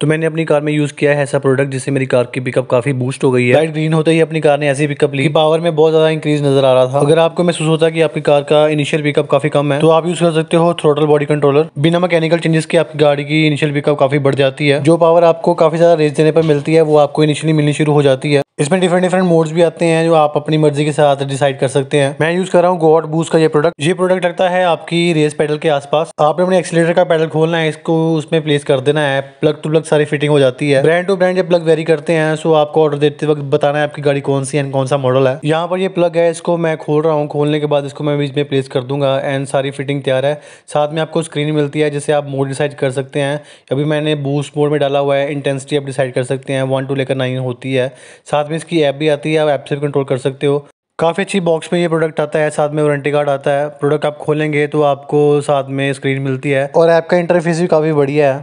तो मैंने अपनी कार में यूज़ किया है ऐसा प्रोडक्ट जिससे मेरी कार की पिकअप काफ़ी बूस्ट हो गई है लाइट ग्रीन होते ही अपनी कार ने ऐसी पिकअप ली पावर में बहुत ज़्यादा इंक्रीज नजर आ रहा था अगर आपको महसूस होता है कि आपकी कार का इनिशियल पिकअप काफ़ी कम है तो आप यूज़ कर सकते हो थ्रोटल बॉडी कंट्रोलर बिना मैकेनिकल चेंजेस के आपकी गाड़ी की इनिशियल पिकअप काफ़ी बढ़ जाती है जो पावर आपको काफ़ी ज़्यादा रेस देने पर मिलती है वो आपको इनिशियली मिलनी शुरू हो जाती है इसमें डिफरेंट डिफरेंट मोड्स भी आते हैं जो आप अपनी मर्जी के साथ डिसाइड कर सकते हैं मैं यूज़ कर रहा हूँ गॉड बूस का ये प्रोडक्ट ये प्रोडक्ट लगता है आपकी रेस पैडल के आसपास आपने अपने एक्सीटर का पैडल खोलना है इसको उसमें प्लेस कर देना है प्लग टू प्लग सारी फिटिंग हो जाती है ब्रांड टू ब्रांड ये प्लग वेरी करते हैं सो आपको ऑर्डर देते वक्त बताना है आपकी गाड़ी कौन सी एंड कौन सा मॉडल है यहाँ पर ये प्लग है इसको मैं खोल रहा हूँ खोलने के बाद इसको मैं बीच में प्लेस कर दूंगा एंड सारी फिटिंग तैयार है साथ में आपको स्क्रीन मिलती है जिससे आप मोड डिसाइड कर सकते हैं अभी मैंने बूस्ट मोड में डाला हुआ है इंटेंसिटी आप डिसाइड कर सकते हैं वन टू लेकर नाइन होती है साथ में इसकी ऐप भी आती है आप ऐप से भी कंट्रोल कर सकते हो काफ़ी अच्छी बॉक्स में ये प्रोडक्ट आता है साथ में वारंटी कार्ड आता है प्रोडक्ट आप खोलेंगे तो आपको साथ में स्क्रीन मिलती है और ऐप का इंटरफेस भी काफ़ी बढ़िया है